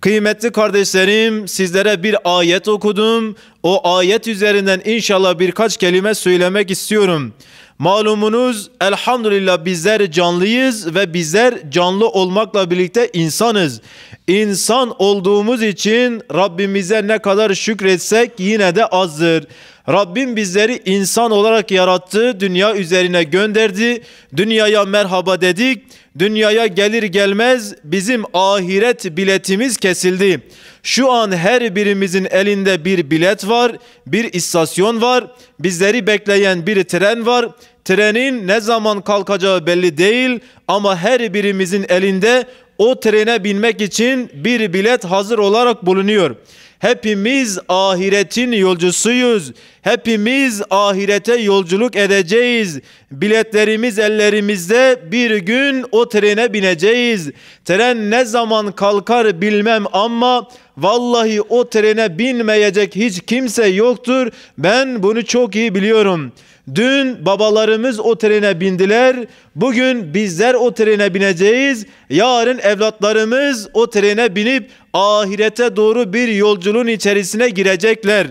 Kıymetli kardeşlerim sizlere bir ayet okudum. O ayet üzerinden inşallah birkaç kelime söylemek istiyorum. Malumunuz elhamdülillah bizler canlıyız ve bizler canlı olmakla birlikte insanız. İnsan olduğumuz için Rabbimize ne kadar şükretsek yine de azdır. Rabbim bizleri insan olarak yarattı, dünya üzerine gönderdi. Dünyaya merhaba dedik. Dünyaya gelir gelmez bizim ahiret biletimiz kesildi. Şu an her birimizin elinde bir bilet var, bir istasyon var, bizleri bekleyen bir tren var. Trenin ne zaman kalkacağı belli değil ama her birimizin elinde o trene binmek için bir bilet hazır olarak bulunuyor. Hepimiz ahiretin yolcusuyuz. Hepimiz ahirete yolculuk edeceğiz. Biletlerimiz ellerimizde bir gün o trene bineceğiz. Tren ne zaman kalkar bilmem ama vallahi o trene binmeyecek hiç kimse yoktur. Ben bunu çok iyi biliyorum.'' Dün babalarımız o trene bindiler. Bugün bizler o trene bineceğiz. Yarın evlatlarımız o trene binip ahirete doğru bir yolculuğun içerisine girecekler.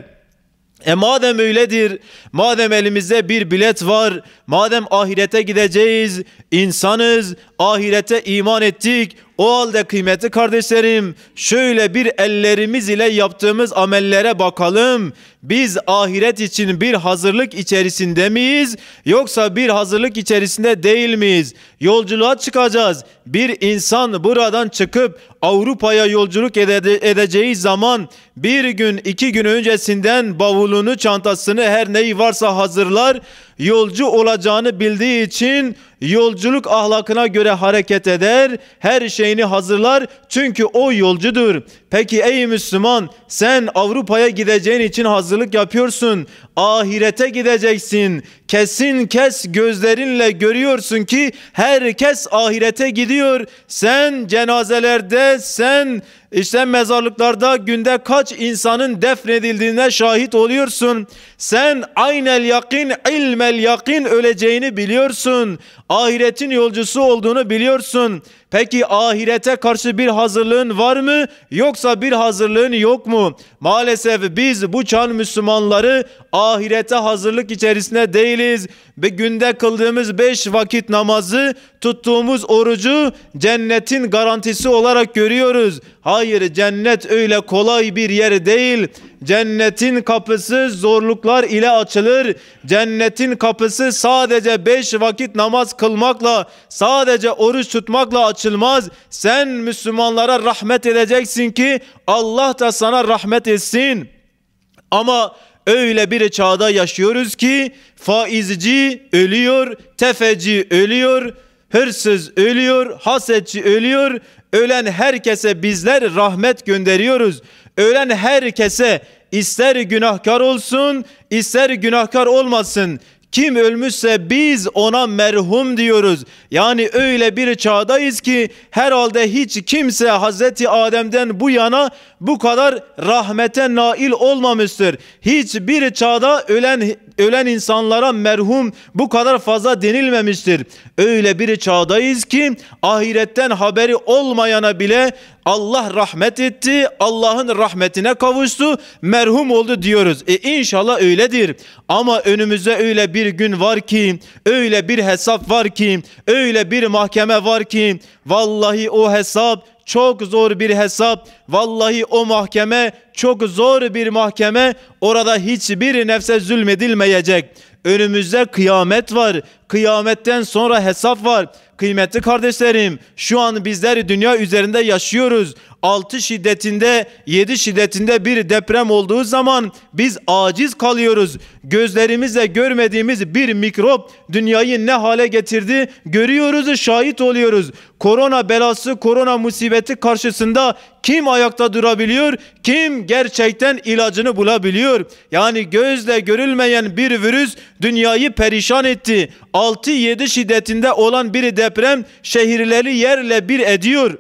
E madem öyledir, madem elimizde bir bilet var, madem ahirete gideceğiz, insanız, ahirete iman ettik, o halde kıymetli kardeşlerim şöyle bir ellerimiz ile yaptığımız amellere bakalım. Biz ahiret için bir hazırlık içerisinde miyiz yoksa bir hazırlık içerisinde değil miyiz? Yolculuğa çıkacağız. Bir insan buradan çıkıp Avrupa'ya yolculuk ede edeceği zaman bir gün iki gün öncesinden bavulunu çantasını her neyi varsa hazırlar. Yolcu olacağını bildiği için Yolculuk ahlakına göre hareket eder, her şeyini hazırlar çünkü o yolcudur. Peki ey Müslüman sen Avrupa'ya gideceğin için hazırlık yapıyorsun. Ahirete gideceksin. Kesin kes gözlerinle görüyorsun ki herkes ahirete gidiyor. Sen cenazelerde sen işte mezarlıklarda günde kaç insanın defnedildiğine şahit oluyorsun. Sen aynel yakin, ilmel yakin öleceğini biliyorsun. Ahiretin yolcusu olduğunu biliyorsun. Peki ahirete karşı bir hazırlığın var mı yoksa bir hazırlığın yok mu? Maalesef biz bu çağın Müslümanları ahirete hazırlık içerisinde değiliz. Bir günde kıldığımız beş vakit namazı, tuttuğumuz orucu cennetin garantisi olarak görüyoruz. Hayır cennet öyle kolay bir yer değil. Cennetin kapısı zorluklar ile açılır. Cennetin kapısı sadece beş vakit namaz kılmakla, sadece oruç tutmakla açılır açılmaz. Sen Müslümanlara rahmet edeceksin ki Allah da sana rahmet etsin. Ama öyle bir çağda yaşıyoruz ki faizci ölüyor, tefeci ölüyor, hırsız ölüyor, hasetçi ölüyor. Ölen herkese bizler rahmet gönderiyoruz. Ölen herkese ister günahkar olsun, ister günahkar olmasın kim ölmüşse biz ona merhum diyoruz. Yani öyle bir çağdayız ki herhalde hiç kimse Hazreti Adem'den bu yana bu kadar rahmete nail olmamıştır. Hiçbir çağda ölen ölen insanlara merhum bu kadar fazla denilmemiştir. Öyle bir çağdayız ki ahiretten haberi olmayana bile Allah rahmet etti, Allah'ın rahmetine kavuştu, merhum oldu diyoruz. E inşallah öyledir. Ama önümüzde öyle bir gün var ki, öyle bir hesap var ki, öyle bir mahkeme var ki, vallahi o hesap çok zor bir hesap. Vallahi o mahkeme çok zor bir mahkeme. Orada hiçbir nefse zulmedilmeyecek. Önümüzde kıyamet var. Kıyametten sonra hesap var. Kıymetli kardeşlerim şu an bizler dünya üzerinde yaşıyoruz. 6 şiddetinde 7 şiddetinde bir deprem olduğu zaman biz aciz kalıyoruz. Gözlerimizle görmediğimiz bir mikrop dünyayı ne hale getirdi görüyoruz şahit oluyoruz. Korona belası korona musibeti karşısında kim ayakta durabiliyor kim gerçekten ilacını bulabiliyor. Yani gözle görülmeyen bir virüs dünyayı perişan etti. 6-7 şiddetinde olan bir deprem şehirleri yerle bir ediyor.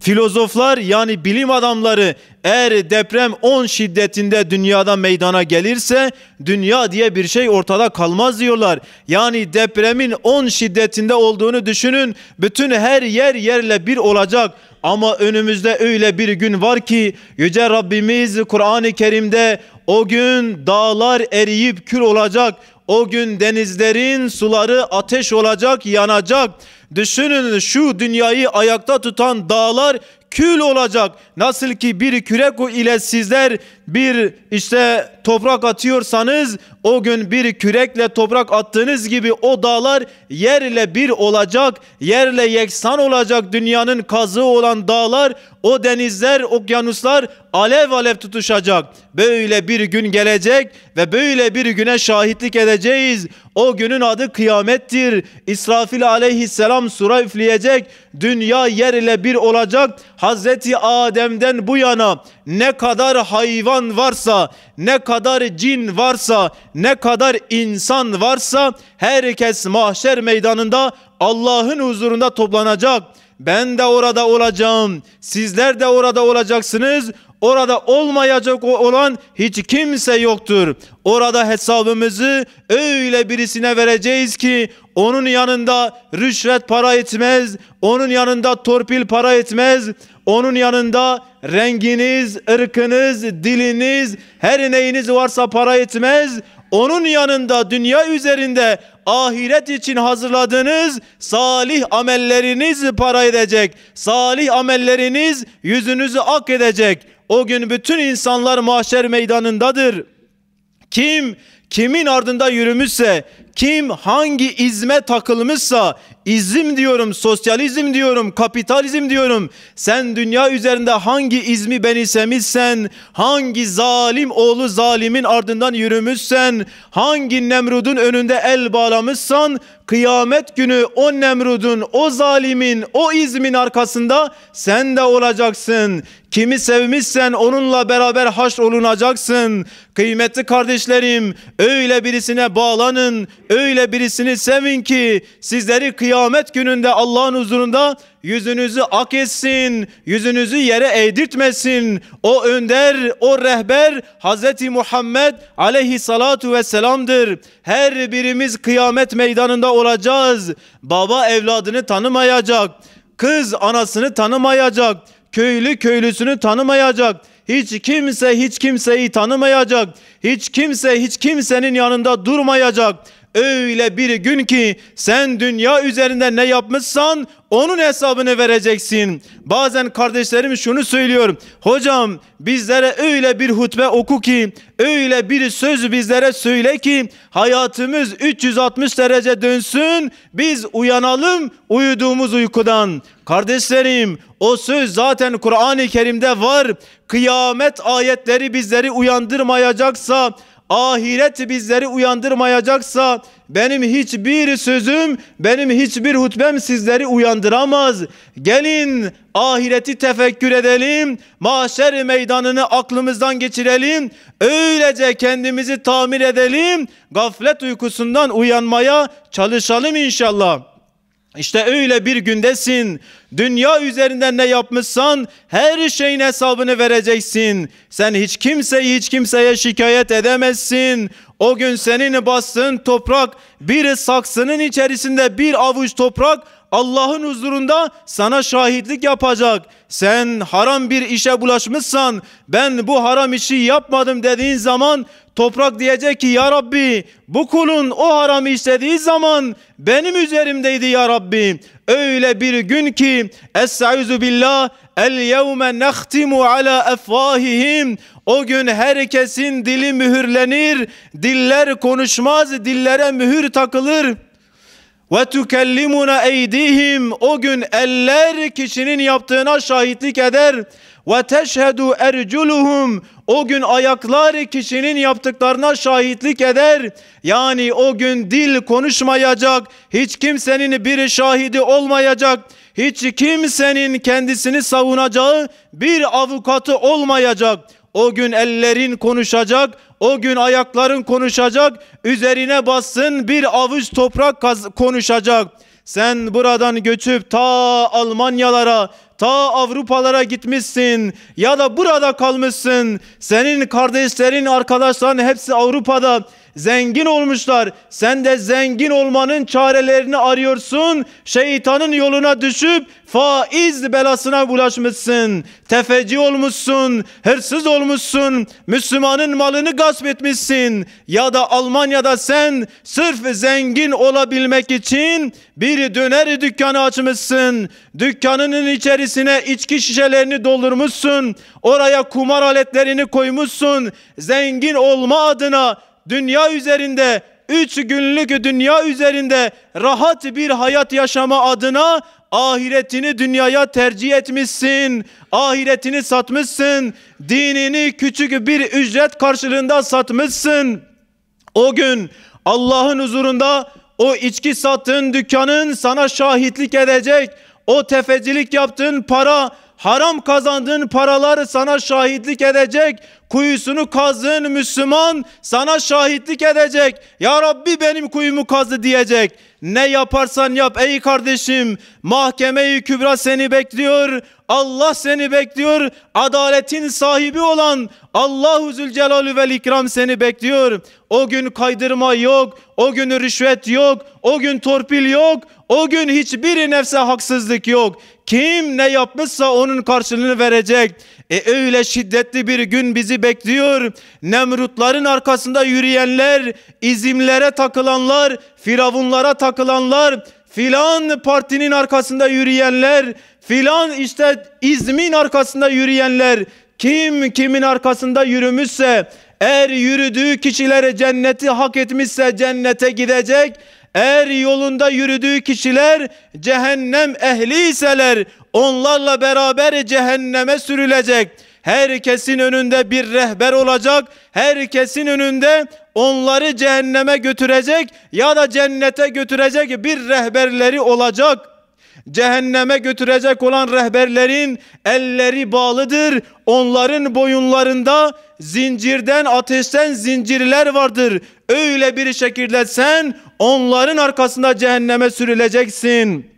Filozoflar yani bilim adamları eğer deprem 10 şiddetinde dünyada meydana gelirse dünya diye bir şey ortada kalmaz diyorlar. Yani depremin 10 şiddetinde olduğunu düşünün. Bütün her yer yerle bir olacak. Ama önümüzde öyle bir gün var ki Yüce Rabbimiz Kur'an-ı Kerim'de o gün dağlar eriyip kül olacak. O gün denizlerin suları ateş olacak, yanacak. Düşünün şu dünyayı ayakta tutan dağlar kül olacak. Nasıl ki bir kürek ile sizler bir işte toprak atıyorsanız o gün bir kürekle toprak attığınız gibi o dağlar yerle bir olacak, yerle yeksan olacak dünyanın kazığı olan dağlar, o denizler, okyanuslar alev alev tutuşacak. Böyle bir gün gelecek ve böyle bir güne şahitlik edeceğiz. O günün adı kıyamettir. İsrafil aleyhisselam sura üfleyecek. Dünya yerle bir olacak. Hazreti Adem'den bu yana ne kadar hayvan şeytan varsa, ne kadar cin varsa, ne kadar insan varsa herkes mahşer meydanında Allah'ın huzurunda toplanacak. Ben de orada olacağım. Sizler de orada olacaksınız orada olmayacak olan hiç kimse yoktur. Orada hesabımızı öyle birisine vereceğiz ki onun yanında rüşvet para etmez, onun yanında torpil para etmez, onun yanında renginiz, ırkınız, diliniz, her neyiniz varsa para etmez. Onun yanında dünya üzerinde ahiret için hazırladığınız salih amelleriniz para edecek. Salih amelleriniz yüzünüzü ak edecek o gün bütün insanlar mahşer meydanındadır. Kim kimin ardında yürümüşse, kim hangi izme takılmışsa izim diyorum, sosyalizm diyorum, kapitalizm diyorum. Sen dünya üzerinde hangi izmi benimsemişsen, hangi zalim oğlu zalimin ardından yürümüşsen, hangi Nemrud'un önünde el bağlamışsan, kıyamet günü o Nemrud'un, o zalimin, o izmin arkasında sen de olacaksın. Kimi sevmişsen onunla beraber haş olunacaksın. Kıymetli kardeşlerim öyle birisine bağlanın, öyle birisini sevin ki sizleri kıyamet gününde Allah'ın huzurunda yüzünüzü ak etsin, yüzünüzü yere eğdirtmesin. O önder, o rehber Hz. Muhammed aleyhissalatu vesselam'dır. Her birimiz kıyamet meydanında olacağız. Baba evladını tanımayacak, kız anasını tanımayacak, köylü köylüsünü tanımayacak. Hiç kimse hiç kimseyi tanımayacak. Hiç kimse hiç kimsenin yanında durmayacak. Öyle bir gün ki sen dünya üzerinde ne yapmışsan onun hesabını vereceksin. Bazen kardeşlerim şunu söylüyorum Hocam bizlere öyle bir hutbe oku ki, öyle bir söz bizlere söyle ki hayatımız 360 derece dönsün. Biz uyanalım uyuduğumuz uykudan. Kardeşlerim o söz zaten Kur'an-ı Kerim'de var. Kıyamet ayetleri bizleri uyandırmayacaksa ahiret bizleri uyandırmayacaksa benim hiçbir sözüm, benim hiçbir hutbem sizleri uyandıramaz. Gelin ahireti tefekkür edelim, mahşer meydanını aklımızdan geçirelim, öylece kendimizi tamir edelim, gaflet uykusundan uyanmaya çalışalım inşallah. İşte öyle bir gündesin. Dünya üzerinden ne yapmışsan her şeyin hesabını vereceksin. Sen hiç kimseyi hiç kimseye şikayet edemezsin. O gün senin bastığın toprak bir saksının içerisinde bir avuç toprak Allah'ın huzurunda sana şahitlik yapacak. Sen haram bir işe bulaşmışsan ben bu haram işi yapmadım dediğin zaman Toprak diyecek ki ya Rabbi bu kulun o haramı istediği zaman benim üzerimdeydi ya Rabbi. Öyle bir gün ki es Estaizu billah el yevme nehtimu ala efvahihim o gün herkesin dili mühürlenir, diller konuşmaz, dillere mühür takılır. Ve tükellimuna eydihim o gün eller kişinin yaptığına şahitlik eder ve teşhedü erculuhum o gün ayakları kişinin yaptıklarına şahitlik eder. Yani o gün dil konuşmayacak, hiç kimsenin biri şahidi olmayacak, hiç kimsenin kendisini savunacağı bir avukatı olmayacak. O gün ellerin konuşacak, o gün ayakların konuşacak, üzerine bassın bir avuç toprak konuşacak.'' Sen buradan göçüp ta Almanyalara, ta Avrupalara gitmişsin ya da burada kalmışsın. Senin kardeşlerin, arkadaşların hepsi Avrupa'da zengin olmuşlar. Sen de zengin olmanın çarelerini arıyorsun. Şeytanın yoluna düşüp faiz belasına bulaşmışsın. Tefeci olmuşsun, hırsız olmuşsun, Müslümanın malını gasp etmişsin. Ya da Almanya'da sen sırf zengin olabilmek için bir döner dükkanı açmışsın. Dükkanının içerisine içki şişelerini doldurmuşsun. Oraya kumar aletlerini koymuşsun. Zengin olma adına dünya üzerinde üç günlük dünya üzerinde rahat bir hayat yaşama adına ahiretini dünyaya tercih etmişsin. Ahiretini satmışsın. Dinini küçük bir ücret karşılığında satmışsın. O gün Allah'ın huzurunda o içki sattığın dükkanın sana şahitlik edecek. O tefecilik yaptığın para haram kazandığın paraları sana şahitlik edecek. Kuyusunu kazdığın Müslüman sana şahitlik edecek. Ya Rabbi benim kuyumu kazdı diyecek. Ne yaparsan yap ey kardeşim. Mahkeme-i Kübra seni bekliyor. Allah seni bekliyor. Adaletin sahibi olan Allahu Zülcelalü ve İkram seni bekliyor. O gün kaydırma yok. O gün rüşvet yok. O gün torpil yok. O gün hiçbir nefse haksızlık yok. Kim ne yapmışsa onun karşılığını verecek. E öyle şiddetli bir gün bizi bekliyor. Nemrutların arkasında yürüyenler, izimlere takılanlar, firavunlara takılanlar, filan partinin arkasında yürüyenler, filan işte izmin arkasında yürüyenler, kim kimin arkasında yürümüşse, eğer yürüdüğü kişilere cenneti hak etmişse cennete gidecek, eğer yolunda yürüdüğü kişiler cehennem ehli iseler onlarla beraber cehenneme sürülecek. Herkesin önünde bir rehber olacak. Herkesin önünde onları cehenneme götürecek ya da cennete götürecek bir rehberleri olacak. Cehenneme götürecek olan rehberlerin elleri bağlıdır. Onların boyunlarında zincirden ateşten zincirler vardır öyle bir şekilde sen onların arkasında cehenneme sürüleceksin.''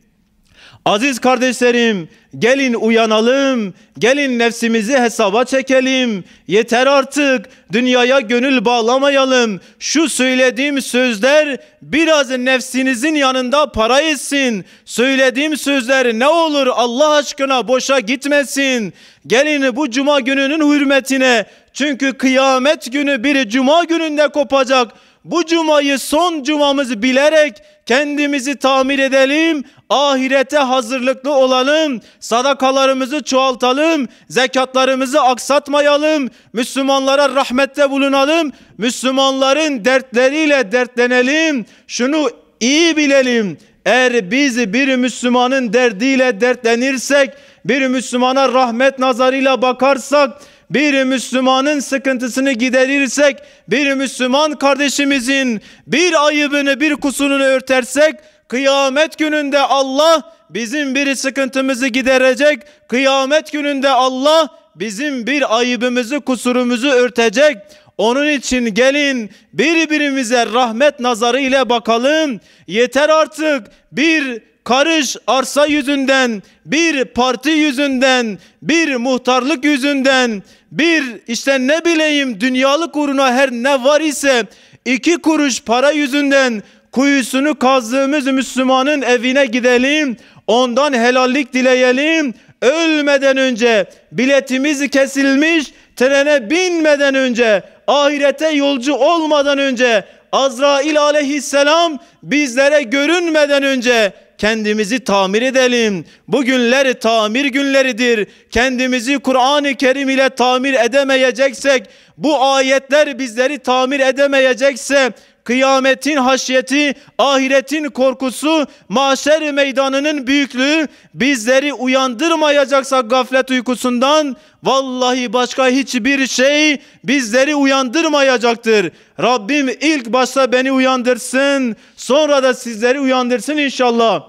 Aziz kardeşlerim gelin uyanalım, gelin nefsimizi hesaba çekelim. Yeter artık dünyaya gönül bağlamayalım. Şu söylediğim sözler biraz nefsinizin yanında para etsin. Söylediğim sözler ne olur Allah aşkına boşa gitmesin. Gelin bu cuma gününün hürmetine çünkü kıyamet günü bir cuma gününde kopacak bu cumayı son cumamız bilerek kendimizi tamir edelim, ahirete hazırlıklı olalım, sadakalarımızı çoğaltalım, zekatlarımızı aksatmayalım, Müslümanlara rahmette bulunalım, Müslümanların dertleriyle dertlenelim, şunu iyi bilelim, eğer biz bir Müslümanın derdiyle dertlenirsek, bir Müslümana rahmet nazarıyla bakarsak, bir Müslümanın sıkıntısını giderirsek, bir Müslüman kardeşimizin bir ayıbını, bir kusurunu örtersek, kıyamet gününde Allah bizim bir sıkıntımızı giderecek, kıyamet gününde Allah bizim bir ayıbımızı, kusurumuzu örtecek. Onun için gelin birbirimize rahmet nazarı ile bakalım. Yeter artık bir karış arsa yüzünden, bir parti yüzünden, bir muhtarlık yüzünden, bir işte ne bileyim dünyalık uğruna her ne var ise iki kuruş para yüzünden kuyusunu kazdığımız Müslümanın evine gidelim, ondan helallik dileyelim. Ölmeden önce biletimiz kesilmiş, trene binmeden önce, ahirete yolcu olmadan önce Azrail aleyhisselam bizlere görünmeden önce kendimizi tamir edelim. Bugünler tamir günleridir. Kendimizi Kur'an-ı Kerim ile tamir edemeyeceksek, bu ayetler bizleri tamir edemeyecekse kıyametin haşyeti, ahiretin korkusu, mahşer meydanının büyüklüğü bizleri uyandırmayacaksa gaflet uykusundan vallahi başka hiçbir şey bizleri uyandırmayacaktır. Rabbim ilk başta beni uyandırsın, sonra da sizleri uyandırsın inşallah.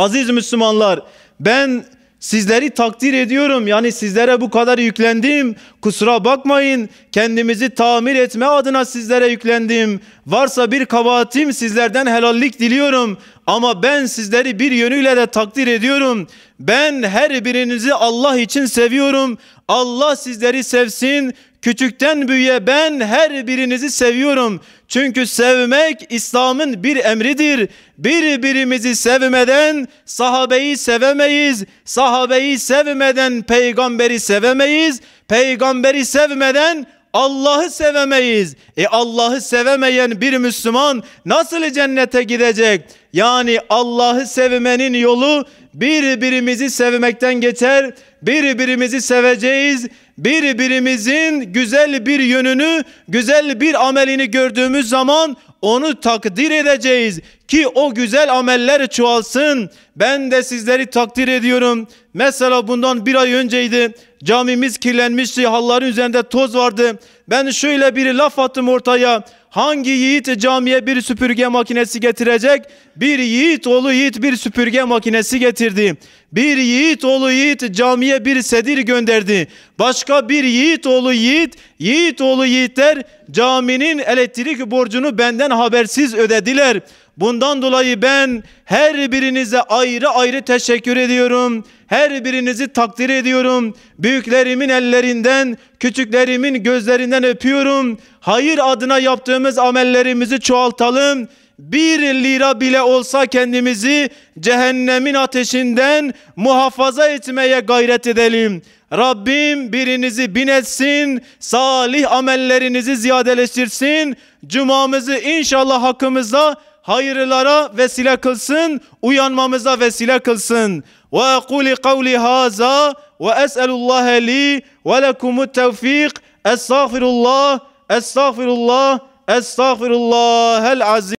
Aziz Müslümanlar ben sizleri takdir ediyorum. Yani sizlere bu kadar yüklendim. Kusura bakmayın. Kendimizi tamir etme adına sizlere yüklendim. Varsa bir kabahatim sizlerden helallik diliyorum. Ama ben sizleri bir yönüyle de takdir ediyorum. Ben her birinizi Allah için seviyorum. Allah sizleri sevsin. Küçükten büyüğe ben her birinizi seviyorum. Çünkü sevmek İslam'ın bir emridir. Birbirimizi sevmeden sahabeyi sevemeyiz. Sahabeyi sevmeden peygamberi sevemeyiz. Peygamberi sevmeden Allah'ı sevemeyiz. E Allah'ı sevemeyen bir Müslüman nasıl cennete gidecek? Yani Allah'ı sevmenin yolu birbirimizi sevmekten geçer. Birbirimizi seveceğiz birbirimizin güzel bir yönünü, güzel bir amelini gördüğümüz zaman onu takdir edeceğiz ki o güzel ameller çoğalsın. Ben de sizleri takdir ediyorum. Mesela bundan bir ay önceydi. Camimiz kirlenmişti, halların üzerinde toz vardı. Ben şöyle bir laf attım ortaya hangi yiğit camiye bir süpürge makinesi getirecek? Bir yiğit oğlu yiğit bir süpürge makinesi getirdi. Bir yiğit oğlu yiğit camiye bir sedir gönderdi. Başka bir yiğit oğlu yiğit, yiğit oğlu yiğitler caminin elektrik borcunu benden habersiz ödediler. Bundan dolayı ben her birinize ayrı ayrı teşekkür ediyorum. Her birinizi takdir ediyorum. Büyüklerimin ellerinden, küçüklerimin gözlerinden öpüyorum. Hayır adına yaptığımız amellerimizi çoğaltalım. Bir lira bile olsa kendimizi cehennemin ateşinden muhafaza etmeye gayret edelim. Rabbim birinizi bin etsin, salih amellerinizi ziyadeleştirsin. Cumamızı inşallah hakkımızda hayırlara vesile kılsın, uyanmamıza vesile kılsın. Ve kuli kavli haza ve es'elullah li ve lekumut tevfik. Estağfirullah, estağfirullah, estağfirullah el aziz.